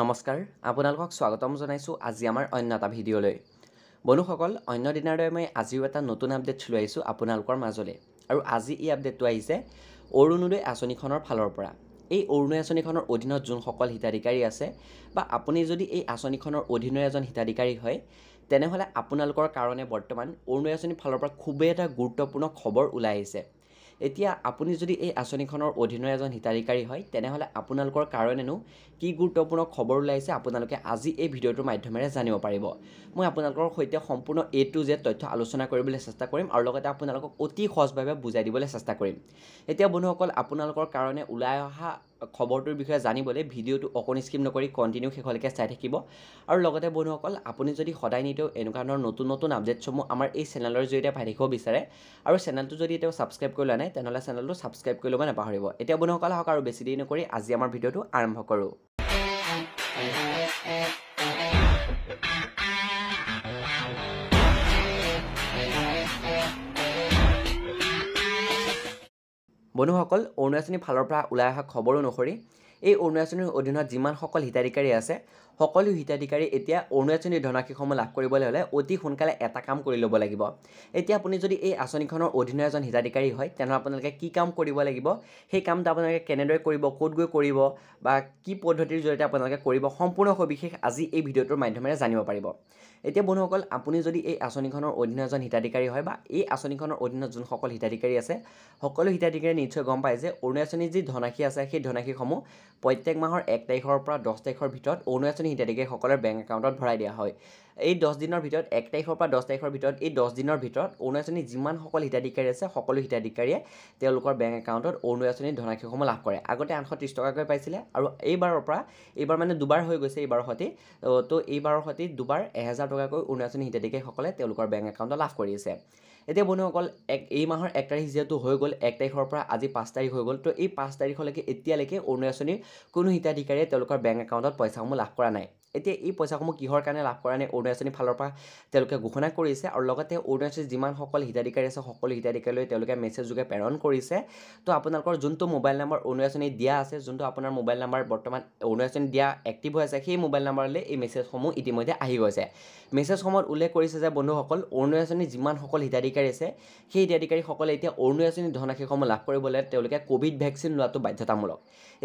নমস্কাৰ আপোনালোকক স্বাগতম জনাইছোঁ আজি আমাৰ অন্য এটা ভিডিঅ'লৈ বন্ধুসকল অন্য দিনাৰ দৰে মই আজিও এটা নতুন আপডেট লৈ আহিছোঁ আপোনালোকৰ মাজলৈ আৰু আজি এই আপডেটটো আহিছে অৰুণোদয় আঁচনিখনৰ ফালৰ পৰা এই অৰুণোদয় আঁচনিখনৰ অধীনত যোনসকল হিতাধিকাৰী আছে বা আপুনি যদি এই আঁচনিখনৰ অধীনৰ এজন হিতাধিকাৰী হয় তেনেহ'লে আপোনালোকৰ কাৰণে বৰ্তমান অৰুণোদয় আঁচনিৰ ফালৰ পৰা খুবেই এটা গুৰুত্বপূৰ্ণ খবৰ ওলাই আহিছে এতিয়া আপুনি যদি এই আঁচনিখনৰ অধীনৰ এজন হিতাধিকাৰী হয় তেনেহ'লে আপোনালোকৰ কাৰণেনো কি গুৰুত্বপূৰ্ণ খবৰ ওলাইছে আপোনালোকে আজি এই ভিডিঅ'টোৰ মাধ্যমেৰে জানিব পাৰিব মই আপোনালোকৰ সৈতে সম্পূৰ্ণ এ টু জেড তথ্য আলোচনা কৰিবলৈ চেষ্টা কৰিম আৰু লগতে আপোনালোকক অতি সহজভাৱে বুজাই দিবলৈ চেষ্টা কৰিম এতিয়া বন্ধুসকল আপোনালোকৰ কাৰণে ওলাই অহা খবৰটোৰ বিষয়ে জানিবলৈ ভিডিঅ'টো অকণ স্কিপ নকৰি কণ্টিনিউ শেষলৈকে চাই থাকিব আৰু লগতে বন্ধুসকল আপুনি যদি সদায় নিতৌ এনেকুৱা ধৰণৰ নতুন নতুন আপডেটসমূহ আমাৰ এই চেনেলৰ জৰিয়তে পাই থাকিব বিচাৰে আৰু চেনেলটো যদি এতিয়াও ছাবস্ক্ৰাইব কৰি লোৱা নাই তেনেহ'লে চেনেলটো ছাবস্ক্ৰাইব কৰি ল'ব নাপাহৰিব এতিয়া বন্ধুসকল আহক আৰু বেছি দেৰি নকৰি আজি আমাৰ ভিডিঅ'টো আৰম্ভ কৰোঁ বন্ধুসকল অৰুণ ফালৰ পৰা ওলাই অহা খবৰ অনুসৰি এই অৰুণ আঁচনিৰ অধীনত যিমানসকল হিতাধিকাৰী আছে সকলো হিতাধিকাৰী এতিয়া অৰুণ আঁচনিৰ ধনৰাশিসমূহ লাভ কৰিবলৈ হ'লে অতি সোনকালে এটা কাম কৰি ল'ব লাগিব এতিয়া আপুনি যদি এই আঁচনিখনৰ অধীনৰ এজন হিতাধিকাৰী হয় তেনেহ'লে আপোনালোকে কি কাম কৰিব লাগিব সেই কামটো আপোনালোকে কেনেদৰে কৰিব ক'ত গৈ কৰিব বা কি পদ্ধতিৰ জৰিয়তে আপোনালোকে কৰিব সম্পূৰ্ণ সবিশেষ আজি এই ভিডিঅ'টোৰ মাধ্যমেৰে জানিব পাৰিব এতিয়া বন্ধুসকল আপুনি যদি এই আঁচনিখনৰ অধীনৰ এজন হিতাধিকাৰী হয় বা এই আঁচনিখনৰ অধীনত যোনসকল হিতাধিকাৰী আছে সকলো হিতাধিকাৰীয়ে নিশ্চয় গম পায় যে অৰুণ আঁচনিৰ যি ধনাশী আছে সেই ধনাশিসমূহ প্ৰত্যেক মাহৰ এক তাৰিখৰ পৰা দহ তাৰিখৰ ভিতৰত অৰুণ হিতাধিকাৰীসকলৰ বেংক একাউণ্টত ভৰাই দিয়া হয় এই দহ দিনৰ ভিতৰত এক তাৰিখৰ পৰা দহ তাৰিখৰ ভিতৰত এই দহ দিনৰ ভিতৰত অৰুণ যিমানসকল হিতাধিকাৰী আছে সকলো হিতাধিকাৰীয়ে তেওঁলোকৰ বেংক একাউণ্টত অৰুণ আঁচনিৰ লাভ কৰে আগতে আঠশ ত্ৰিছ টকাকৈ পাইছিলে আৰু এইবাৰৰ পৰা এইবাৰ মানে দুবাৰ হৈ গৈছে এইবাৰৰ সৈতে তো এইবাৰৰ সৈতে দুবাৰ এহেজাৰ টকাকৈ অৰুণ আঁচনিৰ হিতাধিকাৰীসকলে তেওঁলোকৰ বেংক একাউণ্টত লাভ কৰি আছে এতিয়া বন্ধুসকল এক এই মাহৰ এক তাৰিখ যিহেতু হৈ গ'ল এক তাৰিখৰ পৰা আজি পাঁচ তাৰিখ হৈ গ'ল তো এই পাঁচ তাৰিখলৈকে এতিয়ালৈকে অৰুণ কোনো হিতাধিকাৰীয়ে তেওঁলোকৰ বেংক একাউণ্টত পইচাসমূহ লাভ কৰা নাই এতিয়া এই পইচাসমূহ কিহৰ কাৰণে লাভ কৰা নাই অৰুণাচল ফালৰ পৰা তেওঁলোকে ঘোষণা কৰিছে আৰু লগতে অৰুণাচল যিমানসকল হিতাধিকাৰী আছে সকলো হিতাধিকাৰীলৈ তেওঁলোকে মেছেজযোগে প্ৰেৰণ কৰিছে তো আপোনালোকৰ যোনটো মোবাইল নাম্বাৰ অৰুণাচনি দিয়া আছে যোনটো আপোনাৰ মোবাইল নাম্বাৰ বৰ্তমান অৰুণাচলী দিয়া এক্টিভ হৈ আছে সেই মোবাইল নাম্বাৰলৈ এই মেছেজসমূহ ইতিমধ্যে আহি গৈছে মেছেজসমূহত উল্লেখ কৰিছে যে বন্ধুসকল অৰুণাচল আঁচনিৰ যিমানসকল হিতাধিকাৰী আছে সেই হিতাধিকাৰীসকলে এতিয়া অৰুণাচল আঁচনিৰ ধনৰাশিসমূহ লাভ কৰিবলৈ তেওঁলোকে ক'ভিড ভেকচিন লোৱাটো বাধ্যতামূলক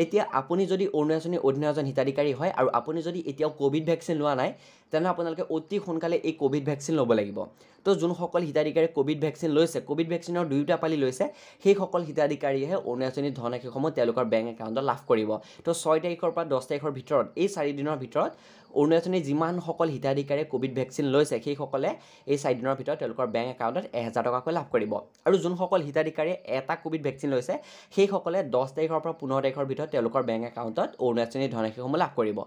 এতিয়া আপুনি যদি অৰুণাচল আঁচনিৰ অধীনৰ এজন হিতাধিকাৰী হয় আৰু আপুনি যদি এতিয়াও ক'ভিড ভেকচিন লোৱা নাই তেনেহ'লে আপোনালোকে অতি সোনকালে এই ক'ভিড ভেকচিন ল'ব লাগিব তো যোনসকল হিতাধিকাৰী ক'ভিড ভেকচিন লৈছে ক'ভিড ভেকচিনৰ দুয়োটা পালি লৈছে সেইসকল হিতাধিকাৰীয়েহে অৰুণাচনী ধনৰাশিসমূহ তেওঁলোকৰ বেংক একাউণ্টত লাভ কৰিব তো ছয় তাৰিখৰ পৰা দহ তাৰিখৰ ভিতৰত এই চাৰিদিনৰ ভিতৰত অৰুণাচনী যিমানসকল হিতাধিকাৰীয়ে ক'ভিড ভেকচিন লৈছে সেইসকলে এই চাৰিদিনৰ ভিতৰত তেওঁলোকৰ বেংক একাউণ্টত এহেজাৰ টকাকৈ লাভ কৰিব আৰু যোনসকল হিতাধিকাৰীয়ে এটা ক'ভিড ভেকচিন লৈছে সেইসকলে দহ তাৰিখৰ পৰা পোন্ধৰ তাৰিখৰ ভিতৰত তেওঁলোকৰ বেংক একাউণ্টত অৰুণাচনী ধনৰাশিসমূহ লাভ কৰিব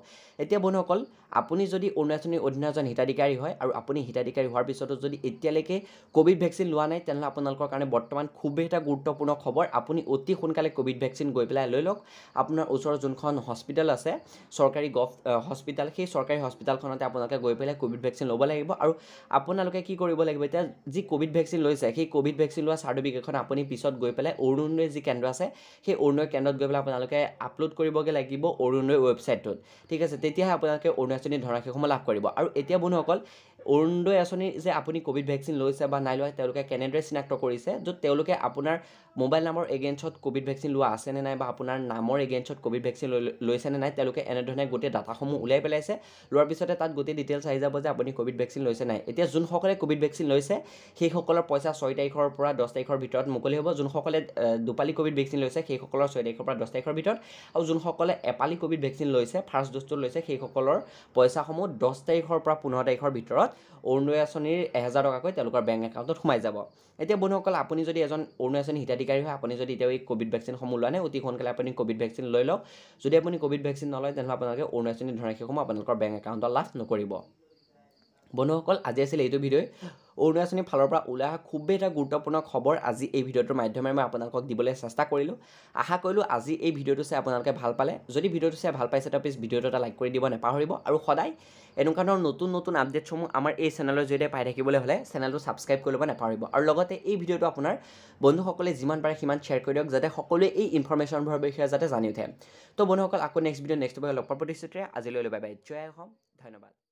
এতিয়া বন্ধুসকল আপুনি যদি অৰুণাচনীৰ অধীনৰ এজন হিতাধিকাৰী হয় আৰু আপুনি হিতাধিকাৰী হোৱাৰ পিছতো যদি এতিয়ালৈকে ক'ভিড ভেকচিন লোৱা নাই তেনেহ'লে আপোনালোকৰ কাৰণে বৰ্তমান খুবেই এটা গুৰুত্বপূৰ্ণ খবৰ আপুনি অতি সোনকালে ক'ভিড ভেকচিন গৈ পেলাই লৈ লওক আপোনাৰ ওচৰৰ যোনখন হস্পিটেল আছে চৰকাৰী গভ হস্পিটেল সেই চৰকাৰী হস্পিটেলখনতে আপোনালোকে গৈ পেলাই ক'ভিড ভেকচিন ল'ব লাগিব আৰু আপোনালোকে কি কৰিব লাগিব এতিয়া যি ক'ভিড ভেকচিন লৈছে সেই ক'ভিড ভেকচিন লোৱা চাৰ্টিফিকেটখন আপুনি পিছত গৈ পেলাই অৰুণোদয় যি কেন্দ্ৰ আছে সেই অৰুণোদয় কেন্দ্ৰত গৈ পেলাই আপোনালোকে আপলোড কৰিবগৈ লাগিব অৰুণোদয় ৱেবছাইটটোত ঠিক আছে তেতিয়াহে আপোনালোকে অৰুণাচনী ধনৰাশিসমূহ লাভ কৰিব আৰু এতিয়া বন্ধুসকল অৰুণোদয় আঁচনিৰ যে আপুনি ক'ভিড ভেকচিন লৈছে বা নাই লোৱা তেওঁলোকে কেনেদৰে চিনাক্ত কৰিছে য'ত তেওঁলোকে আপোনাৰ মোবাইল নামৰ এগেইনষ্টত ক'ভিড ভেকচিন লোৱা আছেনে নাই বা আপোনাৰ নামৰ এগেইনষ্টত ক'ভিড ভেকচিন লৈছেনে নাই তেওঁলোকে এনেধৰণে গোটেই ডাটাসমূহ ওলাই পেলাইছে লোৱাৰ পিছতে তাত গোটেই ডিটেইলছ আহি যাব যে আপুনি ক'ভিড ভেকচিন লৈছে নাই এতিয়া যোনসকলে ক'ভিড ভেকচিন লৈছে সেইসকলৰ পইচা ছয় তাৰিখৰ পৰা দহ তাৰিখৰ ভিতৰত মুকলি হ'ব যোনসকলে দুপালি ক'ভিড ভেকচিন লৈছে সেইসকলৰ ছয় তাৰিখৰ পৰা দহ তাৰিখৰ ভিতৰত আৰু যোনসকলে এপালি ক'ভিড ভেকচিন লৈছে ফাৰ্ষ্ট ড'জটো লৈছে সেইসকলৰ পইচাসমূহ দহ তাৰিখৰ পৰা পোন্ধৰ তাৰিখৰ ভিতৰত অৰুণোদয় আঁচনিৰ এহেজাৰ টকাকৈ তেওঁলোকৰ বেংক একাউণ্টত সোমাই যাব এতিয়া বন্ধুসকল আপুনি যদি এজন অৰুণোদয় আঁচনি হিতাধিকাৰী হয় আপুনি যদি এতিয়াও এই ক'ভিড ভেকচিনসমূহ লোৱা নাই অতি সোনকালে আপুনি ক'ভিড ভেকচিন লৈ লওক যদি আপুনি ক'ভিড ভেকচিন নলয় তেনেহ'লে আপোনালোকে অৰুণোদয় আঁচনিৰ ধনৰাশিসমূহ আপোনালোকৰ বেংক একাউণ্টত লাভ নকৰিব বন্ধুসকল আজি আছিল এইটো ভিডিঅ'ই অৰুণ ফালৰ পৰা ওলাই অহা খুবেই এটা গুৰুত্বপূৰ্ণ খবৰ আজি এই ভিডিঅ'টোৰ মাধ্যমেৰে মই আপোনালোকক দিবলৈ চেষ্টা কৰিলোঁ আশা কৰিলোঁ আজি এই ভিডিঅ'টো চাই আপোনালোকে ভাল পালে যদি ভিডিঅ'টো চাই ভাল পাইছে তাৰ প্লিজ ভিডিঅ'টো এটা লাইক কৰি দিব নাপাহৰিব আৰু সদায় এনেকুৱা ধৰণৰ নতুন নতুন আপডেটসমূহ আমাৰ এই চেনেলৰ জৰিয়তে পাই থাকিবলৈ হ'লে চেনেলটো ছাবস্ক্ৰাইব কৰিব ল'ব নাপাহৰিব আৰু লগতে এই ভিডিঅ'টো আপোনাৰ বন্ধুসকলে যিমান পাৰে সিমান শ্বেয়াৰ কৰি দিয়ক যাতে সকলোৱে এই ইনফৰ্মেশ্যনবোৰৰ বিষয়ে যাতে জানি উঠে তো বন্ধুসকল আকৌ নেক্সট ভিডিঅ' নেক্সট ভিডিঅ' লগ পাব প্ৰতিশ্ৰুতিৰে আজিলৈ লৈ বাই বাই জয় অসম ধন্যবাদ